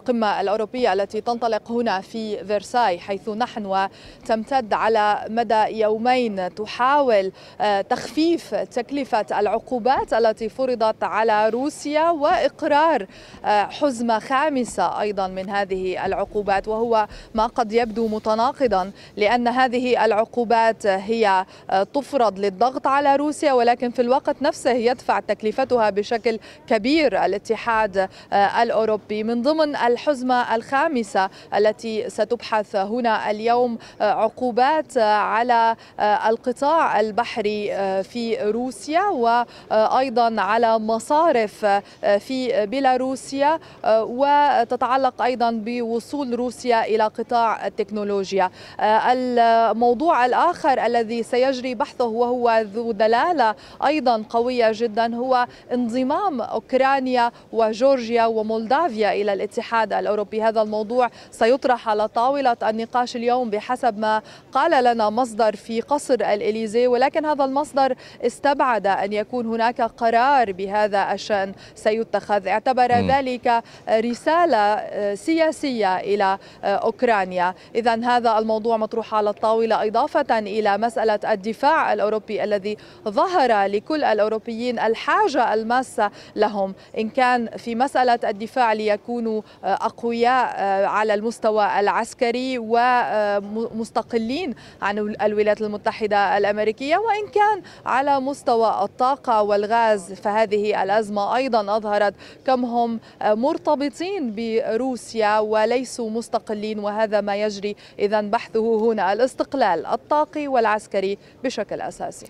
القمة الأوروبية التي تنطلق هنا في فرساي حيث نحن وتمتد على مدى يومين تحاول آه، تخفيف تكلفة العقوبات التي فرضت على روسيا وإقرار آه، حزمة خامسة أيضا من هذه العقوبات وهو ما قد يبدو متناقضا لأن هذه العقوبات هي آه، تفرض للضغط على روسيا ولكن في الوقت نفسه يدفع تكلفتها بشكل كبير الاتحاد الأوروبي من ضمن الحزمة الخامسة التي ستبحث هنا اليوم آه، عقوبات آه، على آه، القطاع البحري في روسيا وأيضا على مصارف في بيلاروسيا وتتعلق أيضا بوصول روسيا إلى قطاع التكنولوجيا الموضوع الآخر الذي سيجري بحثه وهو ذو دلالة أيضا قوية جدا هو انضمام أوكرانيا وجورجيا ومولدافيا إلى الاتحاد الاتحاد الأوروبي هذا الموضوع سيطرح على طاولة النقاش اليوم بحسب ما قال لنا مصدر في قصر الإليزي ولكن هذا المصدر استبعد أن يكون هناك قرار بهذا الشأن سيتخذ اعتبر م. ذلك رسالة آه، سياسية إلى آه، أوكرانيا إذا هذا الموضوع مطروح على الطاولة إضافة إلى مسألة الدفاع الأوروبي الذي ظهر لكل الأوروبيين الحاجة الماسة لهم إن كان في مسألة الدفاع ليكونوا أقوياء آه، على المستوى العسكري ومستقلين عن الولايات المتحدة الأمريكية وإن كان على مستوى الطاقة والغاز فهذه الأزمة أيضا أظهرت كم هم مرتبطين بروسيا وليسوا مستقلين وهذا ما يجري إذا بحثه هنا الاستقلال الطاقي والعسكري بشكل أساسي